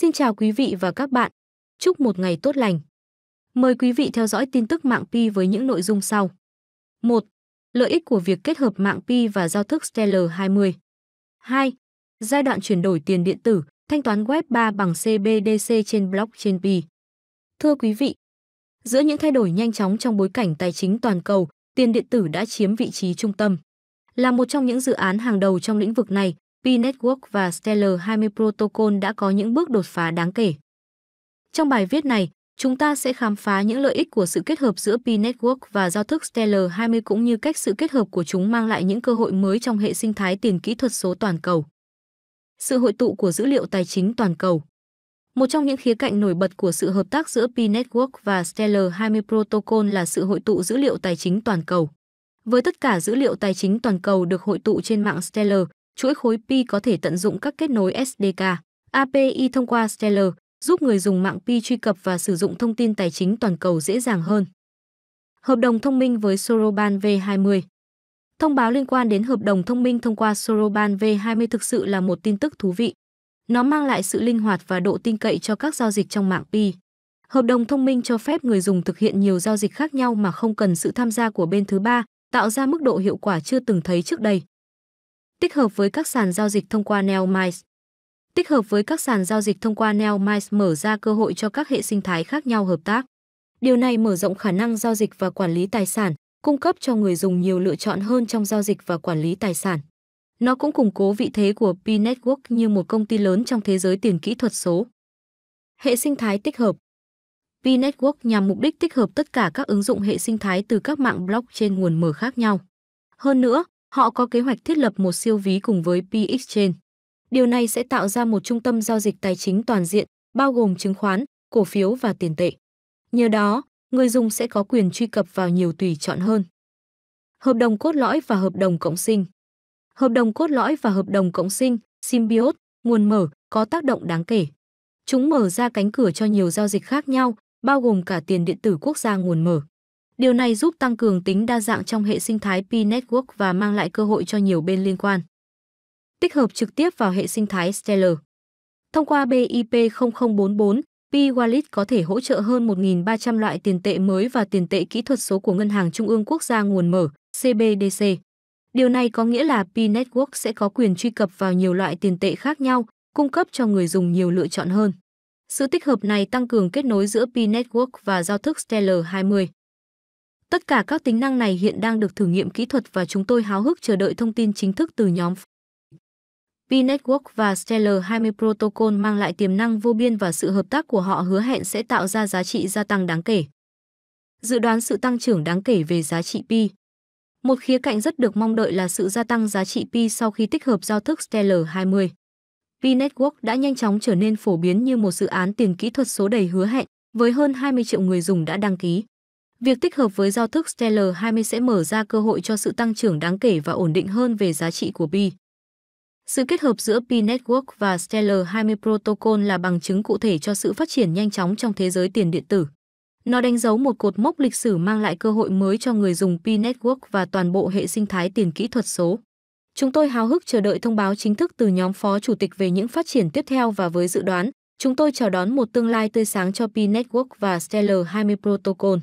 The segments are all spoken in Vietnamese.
Xin chào quý vị và các bạn. Chúc một ngày tốt lành. Mời quý vị theo dõi tin tức mạng Pi với những nội dung sau. 1. Lợi ích của việc kết hợp mạng Pi và giao thức Stellar 20. 2. Giai đoạn chuyển đổi tiền điện tử, thanh toán web 3 bằng CBDC trên blockchain Pi. Thưa quý vị, giữa những thay đổi nhanh chóng trong bối cảnh tài chính toàn cầu, tiền điện tử đã chiếm vị trí trung tâm. Là một trong những dự án hàng đầu trong lĩnh vực này, P-Network và Stellar 20 Protocol đã có những bước đột phá đáng kể. Trong bài viết này, chúng ta sẽ khám phá những lợi ích của sự kết hợp giữa P-Network và giao thức Stellar 20 cũng như cách sự kết hợp của chúng mang lại những cơ hội mới trong hệ sinh thái tiền kỹ thuật số toàn cầu. Sự hội tụ của dữ liệu tài chính toàn cầu Một trong những khía cạnh nổi bật của sự hợp tác giữa P-Network và Stellar 20 Protocol là sự hội tụ dữ liệu tài chính toàn cầu. Với tất cả dữ liệu tài chính toàn cầu được hội tụ trên mạng Stellar, chuỗi khối Pi có thể tận dụng các kết nối SDK, API thông qua Stellar, giúp người dùng mạng Pi truy cập và sử dụng thông tin tài chính toàn cầu dễ dàng hơn. Hợp đồng thông minh với Soroban V20 Thông báo liên quan đến hợp đồng thông minh thông qua Soroban V20 thực sự là một tin tức thú vị. Nó mang lại sự linh hoạt và độ tin cậy cho các giao dịch trong mạng Pi. Hợp đồng thông minh cho phép người dùng thực hiện nhiều giao dịch khác nhau mà không cần sự tham gia của bên thứ ba, tạo ra mức độ hiệu quả chưa từng thấy trước đây tích hợp với các sàn giao dịch thông qua Neomice. Tích hợp với các sàn giao dịch thông qua Neomice mở ra cơ hội cho các hệ sinh thái khác nhau hợp tác. Điều này mở rộng khả năng giao dịch và quản lý tài sản, cung cấp cho người dùng nhiều lựa chọn hơn trong giao dịch và quản lý tài sản. Nó cũng củng cố vị thế của P-Network như một công ty lớn trong thế giới tiền kỹ thuật số. Hệ sinh thái tích hợp P-Network nhằm mục đích tích hợp tất cả các ứng dụng hệ sinh thái từ các mạng blockchain nguồn mở khác nhau. Hơn nữa, Họ có kế hoạch thiết lập một siêu ví cùng với P-Exchange. Điều này sẽ tạo ra một trung tâm giao dịch tài chính toàn diện, bao gồm chứng khoán, cổ phiếu và tiền tệ. Nhờ đó, người dùng sẽ có quyền truy cập vào nhiều tùy chọn hơn. Hợp đồng cốt lõi và hợp đồng cộng sinh Hợp đồng cốt lõi và hợp đồng cộng sinh, Symbiot, nguồn mở, có tác động đáng kể. Chúng mở ra cánh cửa cho nhiều giao dịch khác nhau, bao gồm cả tiền điện tử quốc gia nguồn mở. Điều này giúp tăng cường tính đa dạng trong hệ sinh thái P-Network và mang lại cơ hội cho nhiều bên liên quan. Tích hợp trực tiếp vào hệ sinh thái Stellar. Thông qua BIP 0044, P-Wallet có thể hỗ trợ hơn 1.300 loại tiền tệ mới và tiền tệ kỹ thuật số của Ngân hàng Trung ương Quốc gia nguồn mở, CBDC. Điều này có nghĩa là P-Network sẽ có quyền truy cập vào nhiều loại tiền tệ khác nhau, cung cấp cho người dùng nhiều lựa chọn hơn. Sự tích hợp này tăng cường kết nối giữa P-Network và giao thức Stellar 20. Tất cả các tính năng này hiện đang được thử nghiệm kỹ thuật và chúng tôi háo hức chờ đợi thông tin chính thức từ nhóm. P-Network và Stellar 20 Protocol mang lại tiềm năng vô biên và sự hợp tác của họ hứa hẹn sẽ tạo ra giá trị gia tăng đáng kể. Dự đoán sự tăng trưởng đáng kể về giá trị Pi. Một khía cạnh rất được mong đợi là sự gia tăng giá trị Pi sau khi tích hợp giao thức Stellar 20. P-Network đã nhanh chóng trở nên phổ biến như một dự án tiền kỹ thuật số đầy hứa hẹn, với hơn 20 triệu người dùng đã đăng ký. Việc tích hợp với giao thức Stellar 20 sẽ mở ra cơ hội cho sự tăng trưởng đáng kể và ổn định hơn về giá trị của Pi. Sự kết hợp giữa Pi Network và Stellar 20 Protocol là bằng chứng cụ thể cho sự phát triển nhanh chóng trong thế giới tiền điện tử. Nó đánh dấu một cột mốc lịch sử mang lại cơ hội mới cho người dùng Pi Network và toàn bộ hệ sinh thái tiền kỹ thuật số. Chúng tôi háo hức chờ đợi thông báo chính thức từ nhóm phó chủ tịch về những phát triển tiếp theo và với dự đoán, chúng tôi chào đón một tương lai tươi sáng cho Pi Network và Stellar 20 Protocol.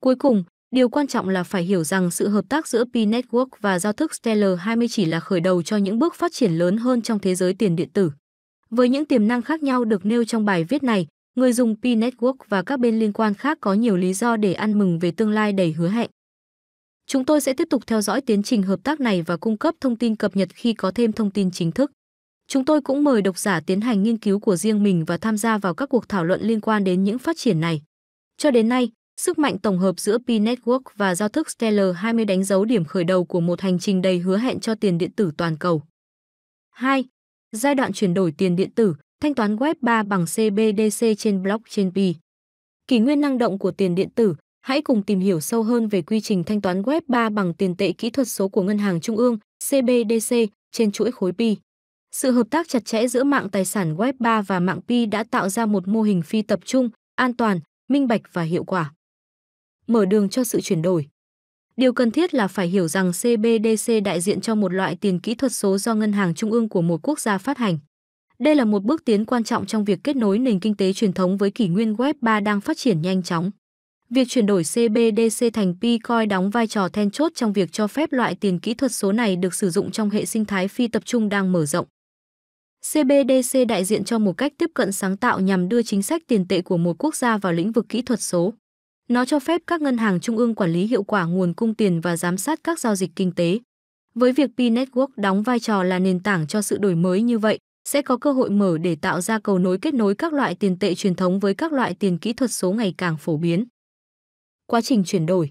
Cuối cùng, điều quan trọng là phải hiểu rằng sự hợp tác giữa P-Network và giao thức Stellar 20 chỉ là khởi đầu cho những bước phát triển lớn hơn trong thế giới tiền điện tử. Với những tiềm năng khác nhau được nêu trong bài viết này, người dùng P-Network và các bên liên quan khác có nhiều lý do để ăn mừng về tương lai đầy hứa hẹn. Chúng tôi sẽ tiếp tục theo dõi tiến trình hợp tác này và cung cấp thông tin cập nhật khi có thêm thông tin chính thức. Chúng tôi cũng mời độc giả tiến hành nghiên cứu của riêng mình và tham gia vào các cuộc thảo luận liên quan đến những phát triển này. Cho đến nay, Sức mạnh tổng hợp giữa P-Network và giao thức Stellar 20 đánh dấu điểm khởi đầu của một hành trình đầy hứa hẹn cho tiền điện tử toàn cầu. 2. Giai đoạn chuyển đổi tiền điện tử, thanh toán web 3 bằng CBDC trên blockchain P. Kỷ nguyên năng động của tiền điện tử, hãy cùng tìm hiểu sâu hơn về quy trình thanh toán web 3 bằng tiền tệ kỹ thuật số của Ngân hàng Trung ương CBDC trên chuỗi khối P. Sự hợp tác chặt chẽ giữa mạng tài sản web 3 và mạng P đã tạo ra một mô hình phi tập trung, an toàn, minh bạch và hiệu quả mở đường cho sự chuyển đổi. Điều cần thiết là phải hiểu rằng CBDC đại diện cho một loại tiền kỹ thuật số do ngân hàng trung ương của một quốc gia phát hành. Đây là một bước tiến quan trọng trong việc kết nối nền kinh tế truyền thống với kỷ nguyên Web 3 đang phát triển nhanh chóng. Việc chuyển đổi CBDC thành Bitcoin đóng vai trò then chốt trong việc cho phép loại tiền kỹ thuật số này được sử dụng trong hệ sinh thái phi tập trung đang mở rộng. CBDC đại diện cho một cách tiếp cận sáng tạo nhằm đưa chính sách tiền tệ của một quốc gia vào lĩnh vực kỹ thuật số. Nó cho phép các ngân hàng trung ương quản lý hiệu quả nguồn cung tiền và giám sát các giao dịch kinh tế. Với việc P-Network đóng vai trò là nền tảng cho sự đổi mới như vậy, sẽ có cơ hội mở để tạo ra cầu nối kết nối các loại tiền tệ truyền thống với các loại tiền kỹ thuật số ngày càng phổ biến. Quá trình chuyển đổi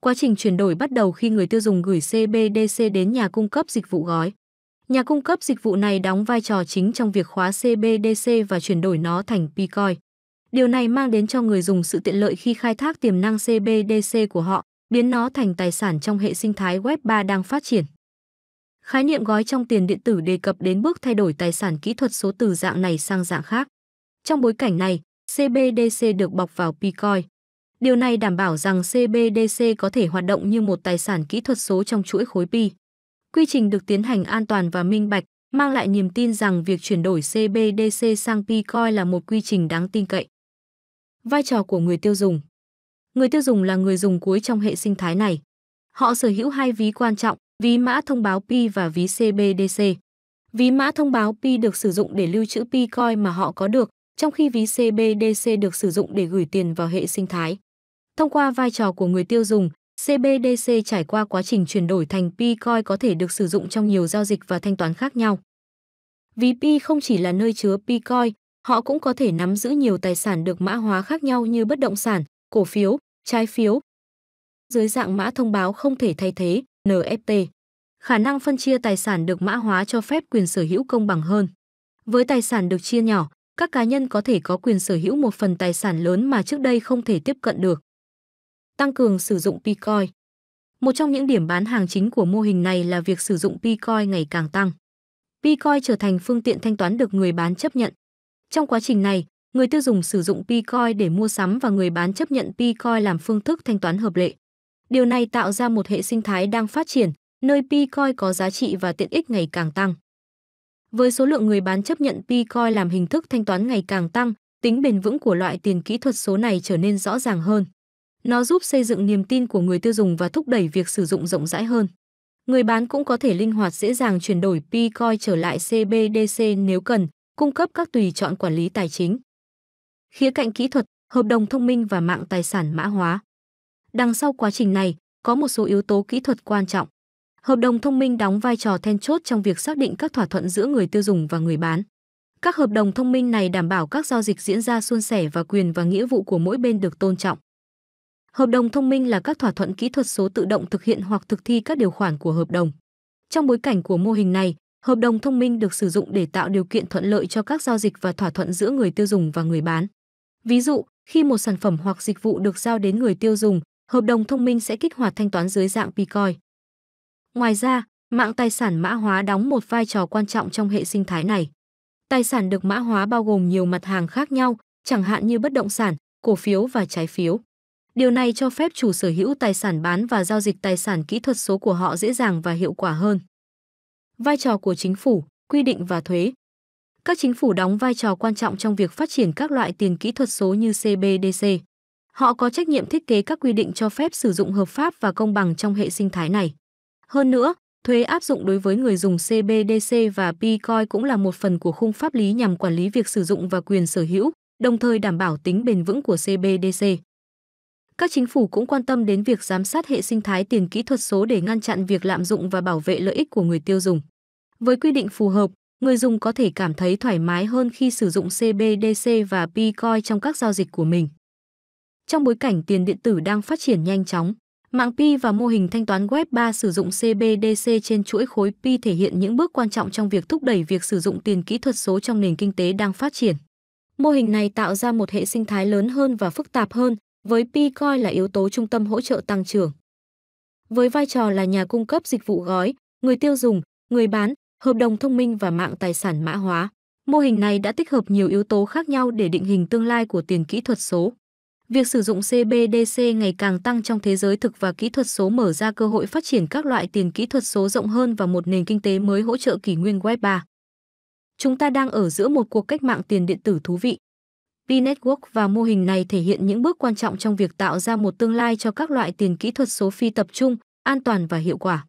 Quá trình chuyển đổi bắt đầu khi người tiêu dùng gửi CBDC đến nhà cung cấp dịch vụ gói. Nhà cung cấp dịch vụ này đóng vai trò chính trong việc khóa CBDC và chuyển đổi nó thành Bitcoin. Điều này mang đến cho người dùng sự tiện lợi khi khai thác tiềm năng CBDC của họ, biến nó thành tài sản trong hệ sinh thái Web 3 đang phát triển. Khái niệm gói trong tiền điện tử đề cập đến bước thay đổi tài sản kỹ thuật số từ dạng này sang dạng khác. Trong bối cảnh này, CBDC được bọc vào Bitcoin. Điều này đảm bảo rằng CBDC có thể hoạt động như một tài sản kỹ thuật số trong chuỗi khối Pi. Quy trình được tiến hành an toàn và minh bạch, mang lại niềm tin rằng việc chuyển đổi CBDC sang Bitcoin là một quy trình đáng tin cậy vai trò của người tiêu dùng. Người tiêu dùng là người dùng cuối trong hệ sinh thái này. Họ sở hữu hai ví quan trọng, ví mã thông báo Pi và ví CBDC. Ví mã thông báo Pi được sử dụng để lưu trữ Pi coin mà họ có được, trong khi ví CBDC được sử dụng để gửi tiền vào hệ sinh thái. Thông qua vai trò của người tiêu dùng, CBDC trải qua quá trình chuyển đổi thành Pi coin có thể được sử dụng trong nhiều giao dịch và thanh toán khác nhau. Ví Pi không chỉ là nơi chứa Pi coin họ cũng có thể nắm giữ nhiều tài sản được mã hóa khác nhau như bất động sản, cổ phiếu, trái phiếu. Dưới dạng mã thông báo không thể thay thế, NFT. Khả năng phân chia tài sản được mã hóa cho phép quyền sở hữu công bằng hơn. Với tài sản được chia nhỏ, các cá nhân có thể có quyền sở hữu một phần tài sản lớn mà trước đây không thể tiếp cận được. Tăng cường sử dụng Bitcoin. Một trong những điểm bán hàng chính của mô hình này là việc sử dụng Bitcoin ngày càng tăng. Bitcoin trở thành phương tiện thanh toán được người bán chấp nhận, trong quá trình này, người tiêu dùng sử dụng Bitcoin để mua sắm và người bán chấp nhận Bitcoin làm phương thức thanh toán hợp lệ. Điều này tạo ra một hệ sinh thái đang phát triển, nơi Bitcoin có giá trị và tiện ích ngày càng tăng. Với số lượng người bán chấp nhận Bitcoin làm hình thức thanh toán ngày càng tăng, tính bền vững của loại tiền kỹ thuật số này trở nên rõ ràng hơn. Nó giúp xây dựng niềm tin của người tiêu dùng và thúc đẩy việc sử dụng rộng rãi hơn. Người bán cũng có thể linh hoạt dễ dàng chuyển đổi Bitcoin trở lại CBDC nếu cần, cung cấp các tùy chọn quản lý tài chính. Khía cạnh kỹ thuật, hợp đồng thông minh và mạng tài sản mã hóa. Đằng sau quá trình này có một số yếu tố kỹ thuật quan trọng. Hợp đồng thông minh đóng vai trò then chốt trong việc xác định các thỏa thuận giữa người tiêu dùng và người bán. Các hợp đồng thông minh này đảm bảo các giao dịch diễn ra suôn sẻ và quyền và nghĩa vụ của mỗi bên được tôn trọng. Hợp đồng thông minh là các thỏa thuận kỹ thuật số tự động thực hiện hoặc thực thi các điều khoản của hợp đồng. Trong bối cảnh của mô hình này, Hợp đồng thông minh được sử dụng để tạo điều kiện thuận lợi cho các giao dịch và thỏa thuận giữa người tiêu dùng và người bán. Ví dụ, khi một sản phẩm hoặc dịch vụ được giao đến người tiêu dùng, hợp đồng thông minh sẽ kích hoạt thanh toán dưới dạng Bitcoin. Ngoài ra, mạng tài sản mã hóa đóng một vai trò quan trọng trong hệ sinh thái này. Tài sản được mã hóa bao gồm nhiều mặt hàng khác nhau, chẳng hạn như bất động sản, cổ phiếu và trái phiếu. Điều này cho phép chủ sở hữu tài sản bán và giao dịch tài sản kỹ thuật số của họ dễ dàng và hiệu quả hơn vai trò của chính phủ, quy định và thuế. Các chính phủ đóng vai trò quan trọng trong việc phát triển các loại tiền kỹ thuật số như CBDC. Họ có trách nhiệm thiết kế các quy định cho phép sử dụng hợp pháp và công bằng trong hệ sinh thái này. Hơn nữa, thuế áp dụng đối với người dùng CBDC và Bitcoin cũng là một phần của khung pháp lý nhằm quản lý việc sử dụng và quyền sở hữu, đồng thời đảm bảo tính bền vững của CBDC. Các chính phủ cũng quan tâm đến việc giám sát hệ sinh thái tiền kỹ thuật số để ngăn chặn việc lạm dụng và bảo vệ lợi ích của người tiêu dùng. Với quy định phù hợp, người dùng có thể cảm thấy thoải mái hơn khi sử dụng CBDC và Bitcoin trong các giao dịch của mình. Trong bối cảnh tiền điện tử đang phát triển nhanh chóng, mạng Pi và mô hình thanh toán Web3 sử dụng CBDC trên chuỗi khối Pi thể hiện những bước quan trọng trong việc thúc đẩy việc sử dụng tiền kỹ thuật số trong nền kinh tế đang phát triển. Mô hình này tạo ra một hệ sinh thái lớn hơn và phức tạp hơn, với Pi là yếu tố trung tâm hỗ trợ tăng trưởng. Với vai trò là nhà cung cấp dịch vụ gói, người tiêu dùng, người bán, hợp đồng thông minh và mạng tài sản mã hóa. Mô hình này đã tích hợp nhiều yếu tố khác nhau để định hình tương lai của tiền kỹ thuật số. Việc sử dụng CBDC ngày càng tăng trong thế giới thực và kỹ thuật số mở ra cơ hội phát triển các loại tiền kỹ thuật số rộng hơn và một nền kinh tế mới hỗ trợ kỷ nguyên Web 3. Chúng ta đang ở giữa một cuộc cách mạng tiền điện tử thú vị. B-Network và mô hình này thể hiện những bước quan trọng trong việc tạo ra một tương lai cho các loại tiền kỹ thuật số phi tập trung, an toàn và hiệu quả.